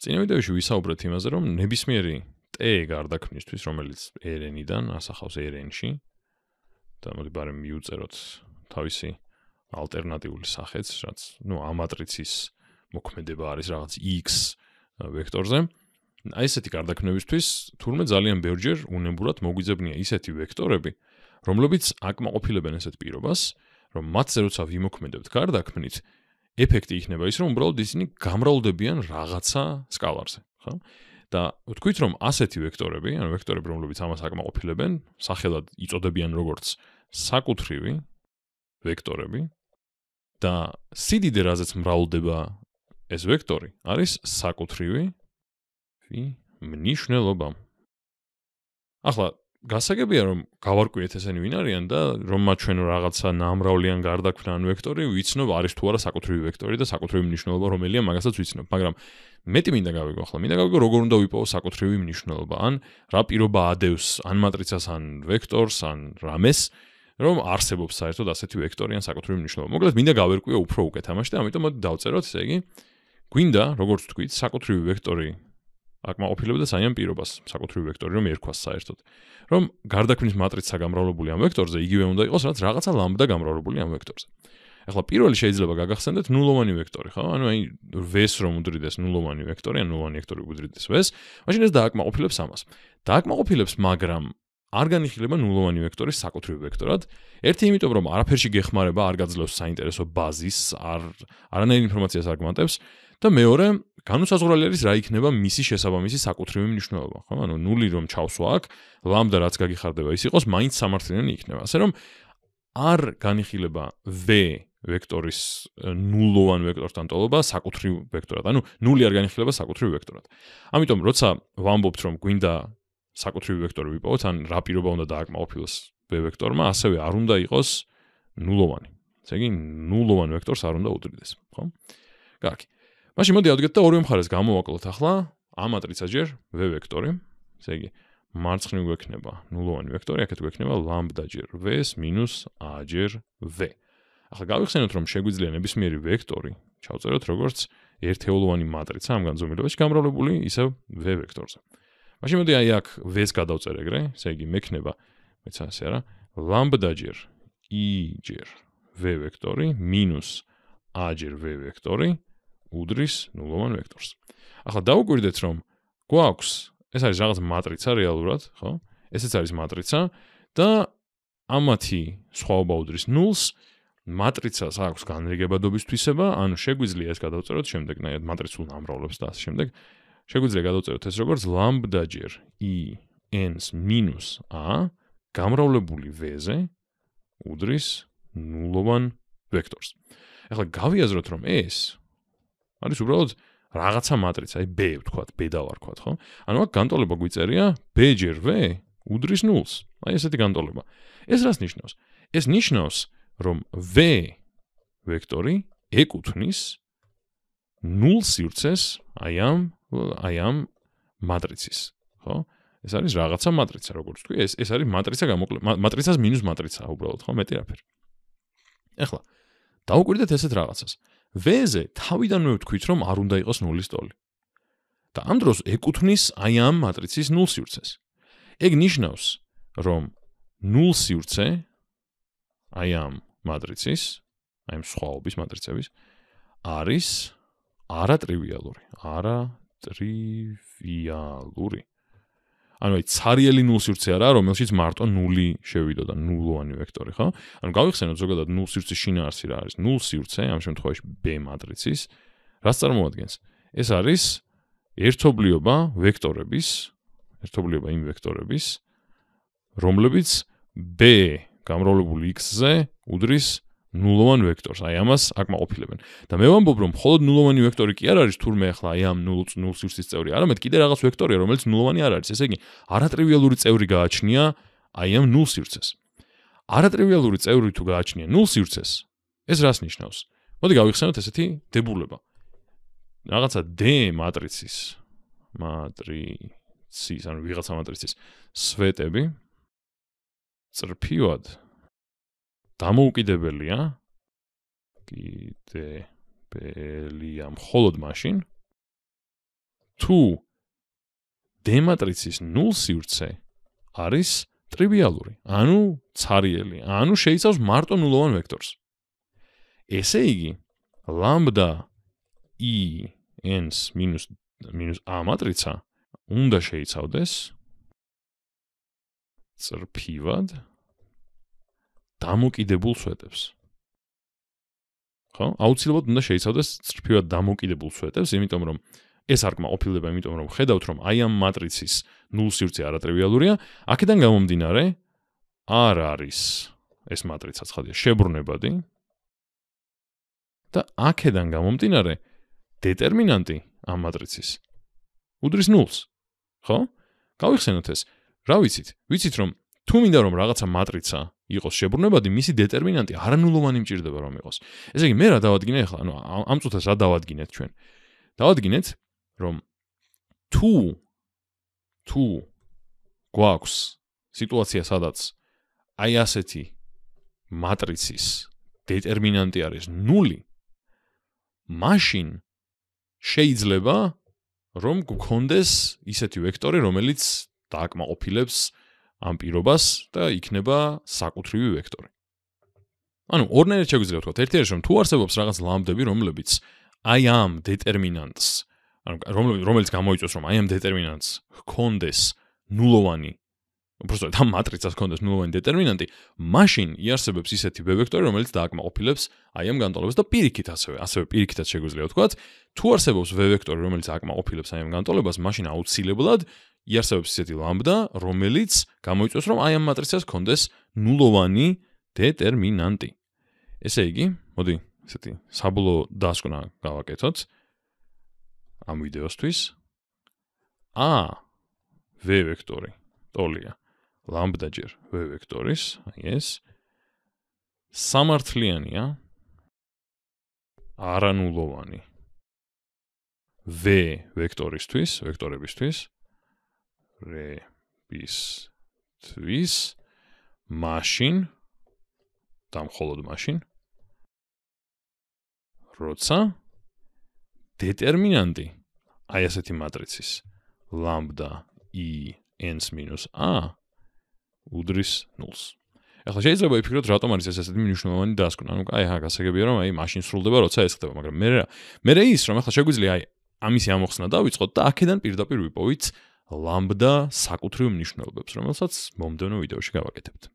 წინა ვიდეოში ვისაუბრეთ იმაზე, რომ ნებისმიერი ტე გარდაქმნისთვის, რომელიც ერენიდან ასახავს ერენში, და მოდი bare მიუწეროთ თავისი ალტერნატიული სახეც, რაც, ну, ამ матриცის მოქმედება არის რაღაც x ვექტორზე. აი ესეთი გარდაქმნებისთვის თურმე ძალიან ბევრჯერ უნებურად მოგვიძებნია ისეთი ვექტორები, რომლებიც აკმაყოფილებენ ესეთ პირობას, რომ მათზე როცა ვიმოქმედებთ გარდაქმნით, ეფექტი იქნება ის, რომ უბრალოდ ისინი გამრავლდებიან რაღაცა სკალარზე, ხო? და ვთქვით, რომ ასეთი ვექტორები, ანუ ვექტორები, რომლებიც ამას აკმაყოფილებენ, სახელად იწოდებიან როგორც საკუთრივი ვექტორები და სიდიდე რაზეც მრავლდება ეს ვექტორი არის საკუთრივი ვი მნიშვნელობა. ახლა გასაგებია რომ გავარკვიეთ ესენი ვინ არიან და რომ მაჩვენ რაღაცა ნამრავლიან გარდაქმნა ან ვექტორი ვიცნობ არის თუ არა საკუთრივი ვექტორი და საკუთრივი მნიშვნელობა რომელია მაგასაც ვიცნობ მაგრამ მეტი მინდა გავიგო ხოლმე მინდა გავიგო როგორ უნდა ვიპოვო საკუთრივი მნიშვნელობა ან რა პირობა ადევს ან матриცას ან ვექტორს ან რამეს რომ არსებობს საერთოდ ასეთი ვექტორი ან საკუთრივი მნიშვნელობა მოკლედ მინდა გავერკვიო უფრო უკეთ ამაში და ამიტომ დავწეროთ ესე იგი გვინდა როგორც თქვით საკუთრივი ვექტორი აკმაყოფილებდა ძალიან პირობას, საკუთრივ ვექტორი რომ ერქვას საერთოდ. რომ გარდაქმნის матриცა გამრავლებული ამ ვექტორზე, იგივე უნდა იყოს, რაც რაღაცა ლამბდა გამრავლებული ამ ვექტორზე. ახლა პირველი შეიძლება გაგახსენდეთ ნულოვანი ვექტორი, ხო? ანუ აი ვეს რომ უდრიდეს ნულოვანი ვექტორი, ან ნულოვანი ვექტორი უდრიდეს ვეს, მაშინ ეს დააკმაყოფილებს ამას. დააკმაყოფილებს, მაგრამ არ განიხილება ნულოვანი ვექტორის საკუთრივ ვექტორად. ერთი იმიტომ რომ არაფერში გეხმარება, არ გაძლევს საინტერესო ბაზის, არ არანაირი ინფორმაციას არ გამანტებს და მეორე განუსაზღვრელი არის რა იქნება მისი შესაბამისი საკუთრივი მნიშვნელობა, ხო? ანუ ნული რომ ჩავსვა აქ, ლამდა რაც გაგიხარდება, ის იყოს მაინც სამართლიანი იქნება. ასე რომ არ განიღილება v ვექტორის ნულოვან ვექტორთან ტოლობა საკუთრივ ვექტორად. ანუ ნული არ განიღილება საკუთრივ ვექტორად. ამიტომ როცა ვამბობთ რომ გვინდა საკუთრივ ვექტორი ვიპოვოთ, ან რა პირობა უნდა დააკმაყოფილოს v ვექტორმა, ასევე არ უნდა იყოს ნულოვანი. ესე იგი ნულოვან ვექტორს არ უნდა უდრიდეს, ხო? კარგი. მაშინ მოდი ავდგეთ და ორივე მხარეს გამოვაკლოთ ახლა ამ მატრიცა ჯერ v ვექტორი ესე იგი მარცხნივ გვექნება ნულოვანი ვექტორი აქეთ გვექნება ლამბდა ჯერ v-ს მინუს a ჯერ v ახლა გავიხსენოთ რომ შეგვიძლია ნებისმიერი ვექტორი ჩავწეროთ როგორც ერთეულოვანი მატრიცა ამ განზომილებაში გამრავლებული ისევ v ვექტორზე მაშინ მოდი აი აქ v-ს გადავწერ ეგრე ესე იგი მექნება მეც ასე არა ლამბდა ჯერ i e ჯერ v ვექტორი მინუს a ჯერ v ვექტორი უდრის ნულოვან ვექტორს. ახლა დაუკვირდეთ რომ გვაქვს ეს არის რაღაც матриცა რეალურად, ხო? ესეც არის матриცა და ამათი სხვაობა უდრის ნულს. матриცას აქვს განრიგებადობისთვისება, ანუ შეგვიძლია ეს გადავწეროთ შემდეგნაირად, матриცულ ნამრავლებს და ასე შემდეგ. შეგვიძლია გადავწეროთ ეს როგორც ლამბდა ჯერ i n's minus a გამრავლებული v-ზე უდრის ნულოვან ვექტორს. ახლა გავიაზროთ რომ ეს არის უბრალოდ რაღაცა матриცა, აი B ვთქვათ, B და ვარქვათ, ხო? ანუ აქ განტოლება გვიწერია B ჯერ V უდრის 0-ს. აი ესეთი განტოლება. ეს რას ნიშნავს? ეს ნიშნავს, რომ V ვექტორი ეკუთვნის 0 სივრცეს, აი ამ აი ამ матриცის, ხო? ეს არის რაღაცა матриცა, როგორც თქვი, ეს ეს არის матриცა გამოკლე матриცას მინუს матриცა უბრალოდ, ხო? მეტი რაფერ. ეხლა დაუკვირდეთ ესეთ რაღაცას. ვეზე თავიდანვე ვთქვით, რომ არ უნდა იყოს ნულის ტოლი. და ამ დროს ეკუთვნის აი ამ матриცის ნულ სივრცეს. ეგ ნიშნავს, რომ ნულ სივრცე აი ამ матриცის, აი ამ სხვაობის матриცების არის არა ტრივიალური, არა ტრივიალური. ანუ აი ცარიელი ნულ სივრცე არა რომელშიც მარტო ნული შევიდა და ნულოვანი ვექტორი ხო ანუ გავიხსენოთ ზოგადად ნულ სივრცის შინაარსი რა არის ნულ სივრცე ამ შემთხვევაში b მატრიცის რა წარმოადგენს ეს არის ერთობლიობა ვექტორების ერთობლიობა იმ ვექტორების რომლებიც b გამრავლებული x-ზე უდრის ნულოვან ვექტორს, აი ამას აკმაყოფილებენ. და მე ვამბობ, რომ მხოლოდ ნულოვანი ვექტორი კი არ არის თურმე ახლა აი ამ 0-0 სივრცის წევრი, არამედ კიდე რაღაც ვექტორია, რომელიც ნულოვანი არ არის. ესე იგი, არატრივიალური წევრი გააჩნია აი ამ 0 სივრცეს. არატრივიალური წევრი თუ გააჩნია 0 სივრცეს, ეს რას ნიშნავს? მოდი გავიხსენოთ ესეთი დებულება. რაღაცა D მატრიცის მატრიცის, ანუ ვიღაცა მატრიცის სვეტები წრფივად დამოუკიდებელია კიდე ბელია მხოლოდ მაშინ თუ დემატრიცის ნულ სივრცე არის ტრივიალური, ანუ ცარიელი, ანუ შეიცავს მარტო ნულოვან ვექტორს. ესე იგი, ლამბდა e n's minus minus a матриცა უნდა შეიცავდეს წრფივად დამოკიდებულ სვეტებს. ხო? აუცილებლად უნდა შეიცავდეს წრფივად დამოკიდებულ სვეტებს, იმიტომ რომ ეს არ გამოფილდება, იმიტომ რომ ხედავთ რომ აი ამ მატრიცის ნულ სივრცე არატრივიალურია, აქედან გამომდინარე არ არის ეს მატრიცაც ხალხია შებრუნებადი. და აქედან გამომდინარე დეტერმინანტი ამ მატრიცის უდრის ნულს. ხო? გავიხსენოთ ეს. რა ვიცით? ვიცით რომ თუ მინდა რომ რაღაცა მატრიცა იყოს შებრუნებადი, მისი დეტერმინანტი არანულოვანი მჭირდება რომ იყოს. ესე იგი, მე რა დავადგინე ახლა, ანუ ამ წუთას რა დავადგინეთ ჩვენ? დავადგინეთ, რომ თუ თუ გვაქვს სიტუაცია, სადაც აი ასეთი матриცის დეტერმინანტი არის 0, машин შეიძლება რომ გქონდეს ისეთი ვექტორი, რომელიც დააკმაყოფილებს 0 ამ პირობას და იქნება საკუთრივი ვექტორი. ანუ ორნაირად შეგვიძლია ვთქვათ, ერთი არის რომ თუ არსებობს რაღაც ლამბდები, რომლებიც აი ამ დეტერმინანტს, ანუ რომელიც გამოიწვევს რომ აი ამ დეტერმინანტს ჰქონდეს ნულოვანი უბრალოდ ამ მატრიცას ჰქონდეს ნულოვანი დეტერმინანტი, მაშინ იარსებებს ისეთი ბ-ვექტორი, რომელიც დააკმაყოფილებს აი ამ განტოლებას და პირიქით ასევე, ასევე პირიქითაც შეგვიძლია ვთქვათ, თუ არსებობს ვ-ვექტორი, რომელიც აკმაყოფილებს აი ამ განტოლებას, მაშინ აუცილებლად იარსებებს ისეთი ლამბდა, რომელიც გამოიწვევს, რომ აი ამ матриცას კონდეს ნულოვანი დეტერმინანტი. ესე იგი, მოდი, ესეთი საბოლოო დასკვნა გავაკეთოთ ამ ვიდეოსთვის. a v ვექტორი, ტოლია, ლამბდა ჯერ v ვექტორის, აი ეს სამართლიანია არანულოვანი v ვექტორისთვის, ვექტორებისთვის. რებისთვის машин там холод машин როცა დეტერმინანტი აი ასეთი матриცის ლამბდა e n's minus a უდრის ნულს ახლა შეიძლება ვიფიქროთ რატომ არის ეს ასეთი მნიშვნელოვანი დასკვნა ანუ აი ხა გასაგებია რომ აი машин სრულდება როცა ეს ხდება მაგრამ მე მე ის რომ ახლა შეგვიძლია აი ამისი ამოხსნა დავიწყოთ და აქედან პირდაპირ ვიპოვით ლამბდა საკუთრივ მნიშვნელობებს, რომელსაც მომდენო ვიდეოში გავაკეთებთ.